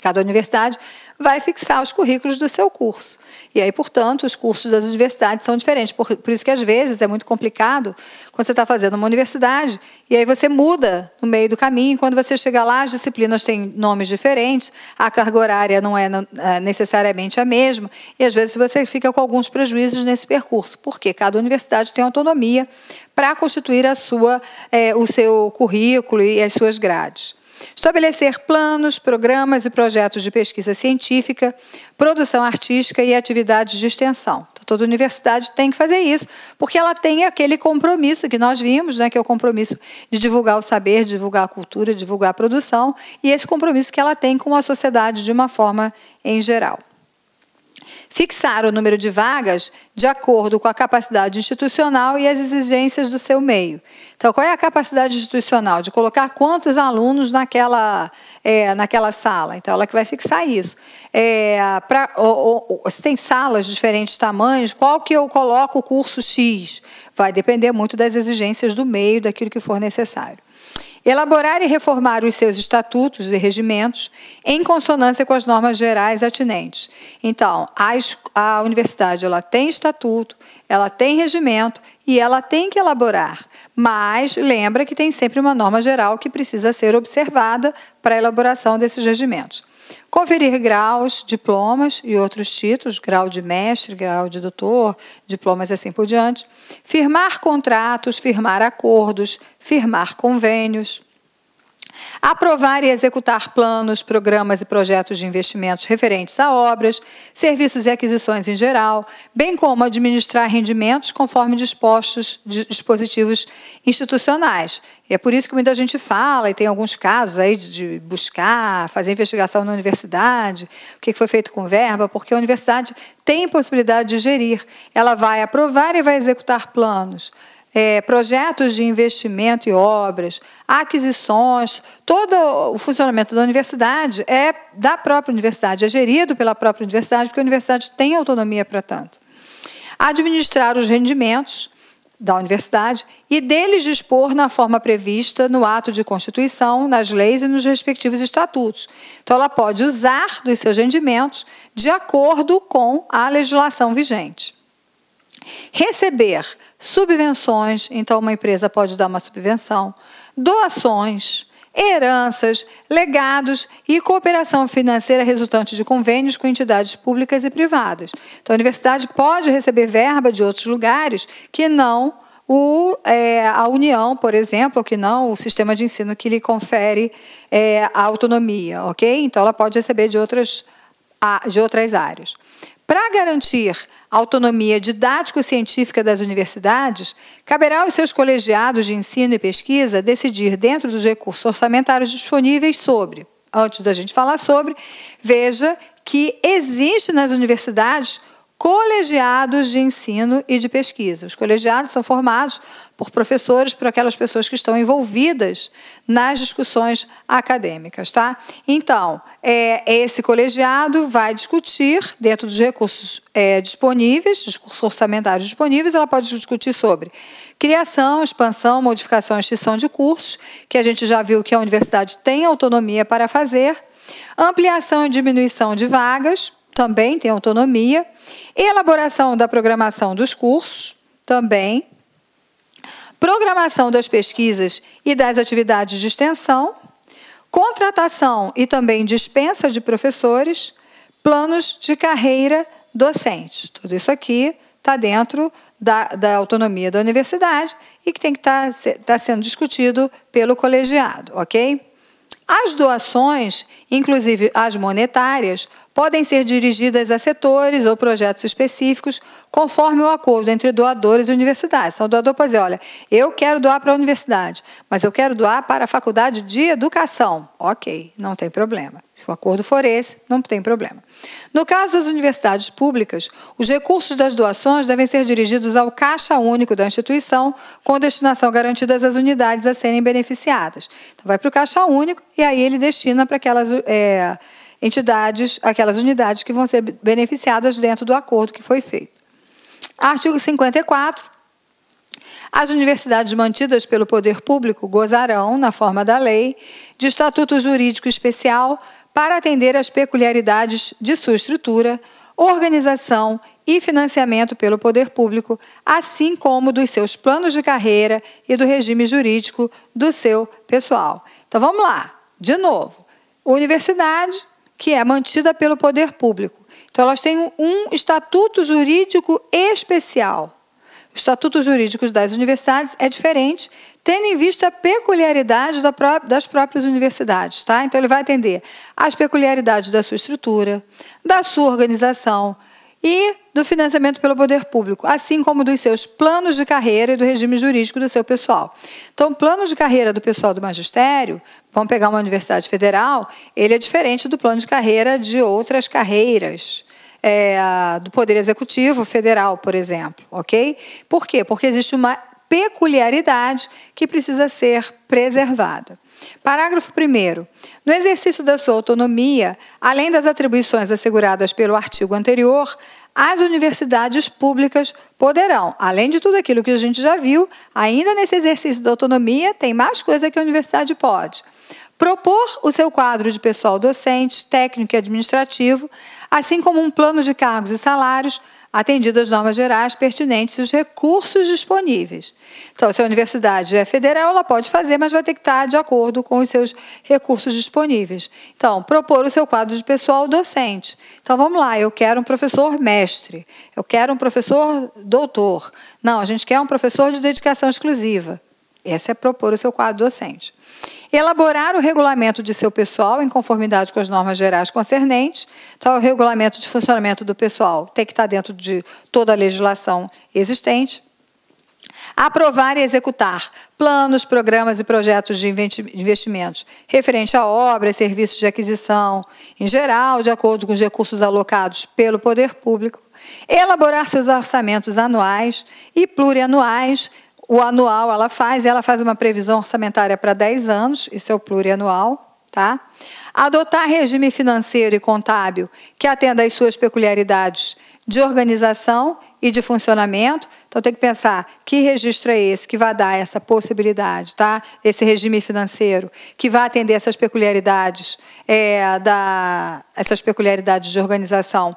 cada universidade vai fixar os currículos do seu curso. E aí, portanto, os cursos das universidades são diferentes. Por, por isso que, às vezes, é muito complicado quando você está fazendo uma universidade e aí você muda no meio do caminho. Quando você chega lá, as disciplinas têm nomes diferentes, a carga horária não é, é necessariamente a mesma, e às vezes você fica com alguns prejuízos nesse percurso, porque cada universidade tem autonomia para constituir a sua, é, o seu currículo e as suas grades. Estabelecer planos, programas e projetos de pesquisa científica, produção artística e atividades de extensão. Então, toda universidade tem que fazer isso, porque ela tem aquele compromisso que nós vimos, né, que é o compromisso de divulgar o saber, divulgar a cultura, divulgar a produção, e esse compromisso que ela tem com a sociedade de uma forma em geral fixar o número de vagas de acordo com a capacidade institucional e as exigências do seu meio. Então, qual é a capacidade institucional? De colocar quantos alunos naquela, é, naquela sala. Então, ela que vai fixar isso. É, pra, ou, ou, se tem salas de diferentes tamanhos, qual que eu coloco o curso X? Vai depender muito das exigências do meio, daquilo que for necessário elaborar e reformar os seus estatutos e regimentos em consonância com as normas gerais atinentes. Então, a, a universidade ela tem estatuto, ela tem regimento e ela tem que elaborar. Mas lembra que tem sempre uma norma geral que precisa ser observada para a elaboração desses regimentos. Conferir graus, diplomas e outros títulos, grau de mestre, grau de doutor, diplomas e assim por diante. Firmar contratos, firmar acordos, firmar convênios aprovar e executar planos, programas e projetos de investimentos referentes a obras, serviços e aquisições em geral, bem como administrar rendimentos conforme dispostos dispositivos institucionais. E é por isso que muita gente fala, e tem alguns casos aí de buscar, fazer investigação na universidade, o que foi feito com verba, porque a universidade tem possibilidade de gerir. Ela vai aprovar e vai executar planos é, projetos de investimento e obras, aquisições, todo o funcionamento da universidade é da própria universidade, é gerido pela própria universidade, porque a universidade tem autonomia para tanto. Administrar os rendimentos da universidade e deles dispor na forma prevista no ato de constituição, nas leis e nos respectivos estatutos. Então, ela pode usar dos seus rendimentos de acordo com a legislação vigente. Receber subvenções, então uma empresa pode dar uma subvenção, doações, heranças, legados e cooperação financeira resultante de convênios com entidades públicas e privadas. Então, a universidade pode receber verba de outros lugares que não o, é, a União, por exemplo, que não o sistema de ensino que lhe confere é, a autonomia, ok? Então, ela pode receber de outras, de outras áreas. Para garantir a autonomia didático-científica das universidades, caberá aos seus colegiados de ensino e pesquisa decidir, dentro dos recursos orçamentários disponíveis, sobre. Antes da gente falar sobre, veja que existe nas universidades colegiados de ensino e de pesquisa. Os colegiados são formados por professores, por aquelas pessoas que estão envolvidas nas discussões acadêmicas, tá? Então, é, esse colegiado vai discutir, dentro dos recursos é, disponíveis, dos recursos orçamentários disponíveis, ela pode discutir sobre criação, expansão, modificação extinção de cursos, que a gente já viu que a universidade tem autonomia para fazer, ampliação e diminuição de vagas, também tem autonomia, Elaboração da programação dos cursos, também. Programação das pesquisas e das atividades de extensão. Contratação e também dispensa de professores. Planos de carreira docente. Tudo isso aqui está dentro da, da, autonomia da universidade e que tem que estar tá, tá sendo discutido pelo colegiado, ok? As doações, inclusive as monetárias, podem ser dirigidas a setores ou projetos específicos, conforme o acordo entre doadores e universidades. Então, o doador pode dizer, olha, eu quero doar para a universidade, mas eu quero doar para a faculdade de educação. Ok, não tem problema. Se o acordo for esse, não tem problema. No caso das universidades públicas, os recursos das doações devem ser dirigidos ao caixa único da instituição, com destinação garantida às unidades a serem beneficiadas. Então, vai para o caixa único e aí ele destina para aquelas é, entidades, aquelas unidades que vão ser beneficiadas dentro do acordo que foi feito. Artigo 54. As universidades mantidas pelo poder público gozarão, na forma da lei, de estatuto jurídico especial para atender às peculiaridades de sua estrutura, organização e financiamento pelo poder público, assim como dos seus planos de carreira e do regime jurídico do seu pessoal. Então vamos lá, de novo. Universidade, que é mantida pelo poder público. Então, elas têm um estatuto jurídico especial. O estatuto jurídico das universidades é diferente, tendo em vista a peculiaridade das próprias universidades. Tá? Então, ele vai atender às peculiaridades da sua estrutura, da sua organização, e do financiamento pelo poder público, assim como dos seus planos de carreira e do regime jurídico do seu pessoal. Então, o plano de carreira do pessoal do magistério, vamos pegar uma universidade federal, ele é diferente do plano de carreira de outras carreiras. É, do Poder Executivo Federal, por exemplo, ok? Por quê? Porque existe uma peculiaridade que precisa ser preservada. Parágrafo 1. No exercício da sua autonomia, além das atribuições asseguradas pelo artigo anterior, as universidades públicas poderão, além de tudo aquilo que a gente já viu, ainda nesse exercício da autonomia, tem mais coisa que a universidade pode. Propor o seu quadro de pessoal docente, técnico e administrativo, assim como um plano de cargos e salários Atendidas as normas gerais pertinentes e os recursos disponíveis. Então, se a universidade é federal, ela pode fazer, mas vai ter que estar de acordo com os seus recursos disponíveis. Então, propor o seu quadro de pessoal docente. Então, vamos lá, eu quero um professor mestre, eu quero um professor doutor. Não, a gente quer um professor de dedicação exclusiva. Esse é propor o seu quadro docente elaborar o regulamento de seu pessoal em conformidade com as normas gerais concernentes. Então, o regulamento de funcionamento do pessoal tem que estar dentro de toda a legislação existente. Aprovar e executar planos, programas e projetos de investimentos referente a obras, serviços de aquisição em geral, de acordo com os recursos alocados pelo poder público. Elaborar seus orçamentos anuais e plurianuais o anual ela faz, ela faz uma previsão orçamentária para 10 anos, isso é o plurianual, tá? Adotar regime financeiro e contábil que atenda às suas peculiaridades de organização e de funcionamento. Então tem que pensar que registro é esse que vai dar essa possibilidade, tá? Esse regime financeiro que vai atender essas peculiaridades, é, da, essas peculiaridades de organização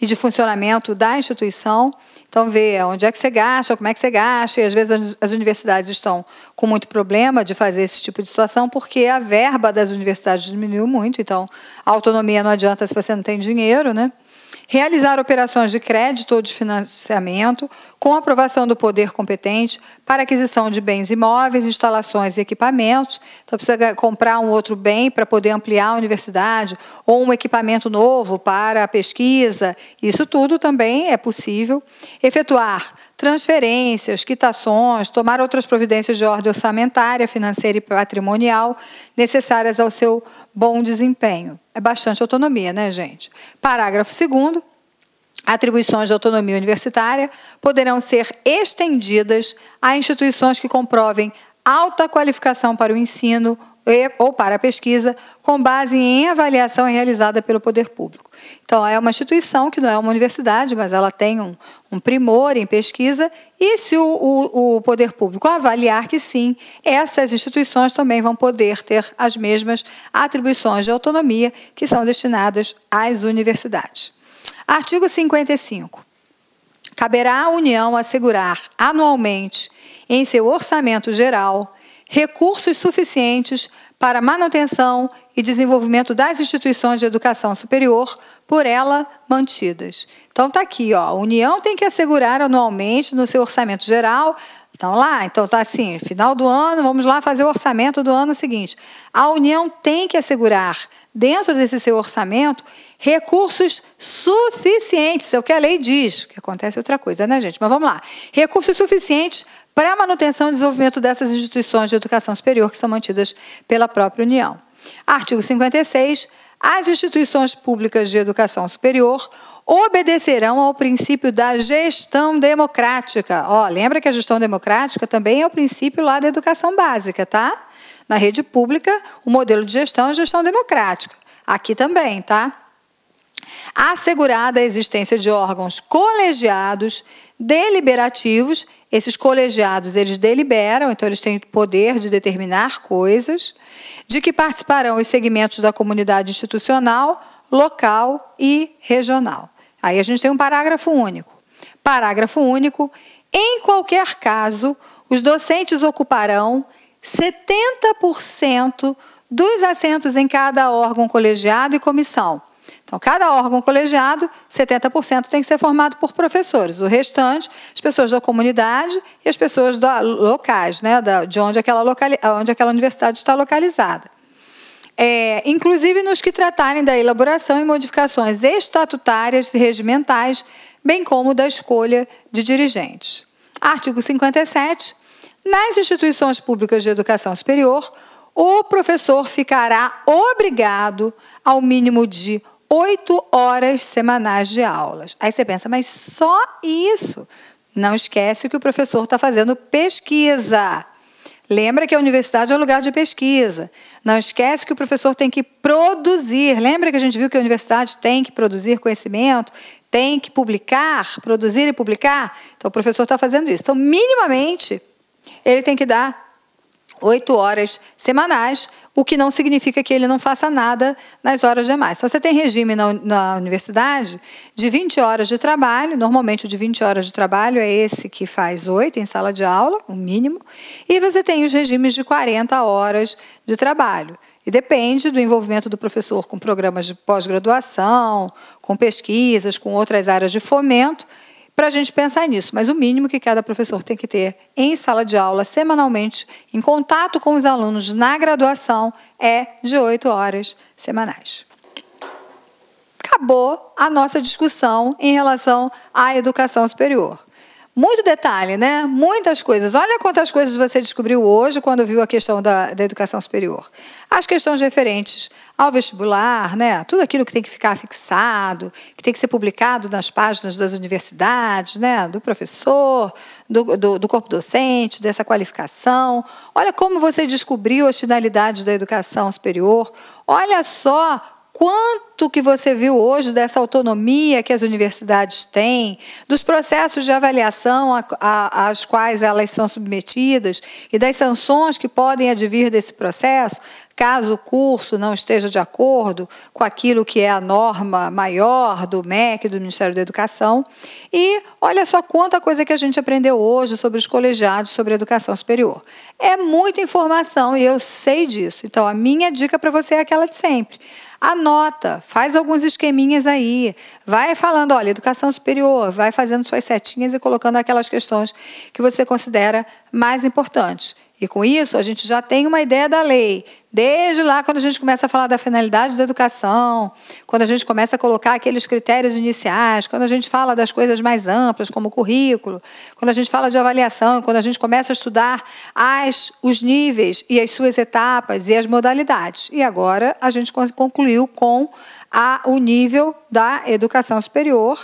e de funcionamento da instituição. Então, vê onde é que você gasta, como é que você gasta, e às vezes as universidades estão com muito problema de fazer esse tipo de situação, porque a verba das universidades diminuiu muito, então a autonomia não adianta se você não tem dinheiro, né? realizar operações de crédito ou de financiamento com aprovação do poder competente para aquisição de bens imóveis, instalações e equipamentos. Então, precisa comprar um outro bem para poder ampliar a universidade ou um equipamento novo para a pesquisa. Isso tudo também é possível. Efetuar transferências, quitações, tomar outras providências de ordem orçamentária, financeira e patrimonial necessárias ao seu bom desempenho. É bastante autonomia, né, gente? Parágrafo 2 Atribuições de autonomia universitária poderão ser estendidas a instituições que comprovem alta qualificação para o ensino ou para a pesquisa, com base em avaliação realizada pelo poder público. Então, é uma instituição que não é uma universidade, mas ela tem um, um primor em pesquisa, e se o, o, o, poder público avaliar que sim, essas instituições também vão poder ter as mesmas atribuições de autonomia que são destinadas às universidades. Artigo 55. Caberá à União assegurar anualmente, em seu orçamento geral, recursos suficientes para manutenção e desenvolvimento das instituições de educação superior por ela mantidas. Então está aqui, ó, a União tem que assegurar anualmente no seu orçamento geral. Então lá, então tá assim, final do ano, vamos lá fazer o orçamento do ano seguinte. A União tem que assegurar dentro desse seu orçamento recursos suficientes, é o que a lei diz, que acontece outra coisa, né, gente? Mas vamos lá. Recursos suficientes para a manutenção e desenvolvimento dessas instituições de educação superior que são mantidas pela própria União. Artigo 56. As instituições públicas de educação superior obedecerão ao princípio da gestão democrática. Ó, lembra que a gestão democrática também é o princípio lá da educação básica, tá? Na rede pública, o modelo de gestão é gestão democrática. Aqui também, tá? Assegurada a existência de órgãos colegiados, deliberativos esses colegiados, eles deliberam, então eles têm o poder de determinar coisas, de que participarão os segmentos da comunidade institucional, local e regional. Aí a gente tem um parágrafo único. Parágrafo único, em qualquer caso, os docentes ocuparão 70% dos assentos em cada órgão colegiado e comissão, então, cada órgão colegiado, 70% tem que ser formado por professores. O restante, as pessoas da comunidade e as pessoas da, locais, né, da, de onde aquela, locali, onde aquela universidade está localizada. É, inclusive nos que tratarem da elaboração e modificações estatutárias e regimentais, bem como da escolha de dirigentes. Artigo 57. Nas instituições públicas de educação superior, o professor ficará obrigado ao mínimo de oito horas semanais de aulas. Aí você pensa, mas só isso? Não esquece que o professor está fazendo pesquisa. Lembra que a universidade é um lugar de pesquisa. Não esquece que o professor tem que produzir. Lembra que a gente viu que a universidade tem que produzir conhecimento, tem que publicar, produzir e publicar? Então, o professor está fazendo isso. Então, minimamente, ele tem que dar oito horas semanais o que não significa que ele não faça nada nas horas demais. Então, você tem regime na, na, universidade de 20 horas de trabalho, normalmente o de 20 horas de trabalho é esse que faz 8 em sala de aula, o um mínimo, e você tem os regimes de 40 horas de trabalho. E depende do envolvimento do professor com programas de pós-graduação, com pesquisas, com outras áreas de fomento para a gente pensar nisso. Mas o mínimo que cada professor tem que ter em sala de aula, semanalmente, em contato com os alunos na graduação, é de 8 horas semanais. Acabou a nossa discussão em relação à educação superior. Muito detalhe, né? Muitas coisas. Olha quantas coisas você descobriu hoje quando viu a questão da, da educação superior. As questões referentes ao vestibular, né? Tudo aquilo que tem que ficar fixado, que tem que ser publicado nas páginas das universidades, né? Do professor, do, do, do corpo docente, dessa qualificação. Olha como você descobriu as finalidades da educação superior. Olha só Quanto que você viu hoje dessa autonomia que as universidades têm, dos processos de avaliação aos às quais elas são submetidas e das sanções que podem advir desse processo, caso o curso não esteja de acordo com aquilo que é a norma maior do MEC, do Ministério da Educação. E olha só quanta coisa que a gente aprendeu hoje sobre os colegiados, sobre a educação superior. É muita informação e eu sei disso. Então, a minha dica para você é aquela de sempre. Anota, faz alguns esqueminhas aí. Vai falando, olha, educação superior, vai fazendo suas setinhas e colocando aquelas questões que você considera mais importantes. E com isso, a gente já tem uma ideia da lei. Desde lá, quando a gente começa a falar da finalidade da educação, quando a gente começa a colocar aqueles critérios iniciais, quando a gente fala das coisas mais amplas, como o currículo, quando a gente fala de avaliação, quando a gente começa a estudar as, os níveis e as suas etapas e as modalidades. E agora a gente concluiu com a, o nível da educação superior,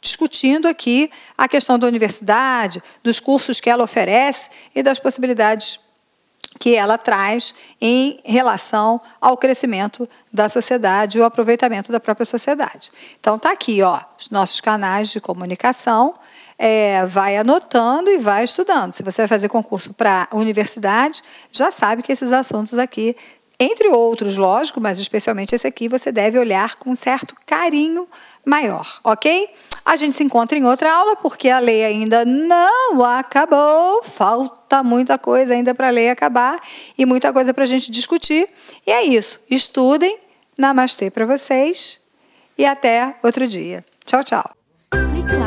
discutindo aqui a questão da universidade, dos cursos que ela oferece e das possibilidades que ela traz em relação ao crescimento da sociedade e o aproveitamento da própria sociedade. Então tá aqui, ó, os nossos canais de comunicação. É, vai anotando e vai estudando. Se você vai fazer concurso para a universidade, já sabe que esses assuntos aqui, entre outros, lógico, mas especialmente esse aqui, você deve olhar com um certo carinho maior, ok? A gente se encontra em outra aula, porque a lei ainda não acabou. Falta muita coisa ainda para a lei acabar e muita coisa para a gente discutir. E é isso. Estudem. Namastê para vocês. E até outro dia. Tchau, tchau. Clique,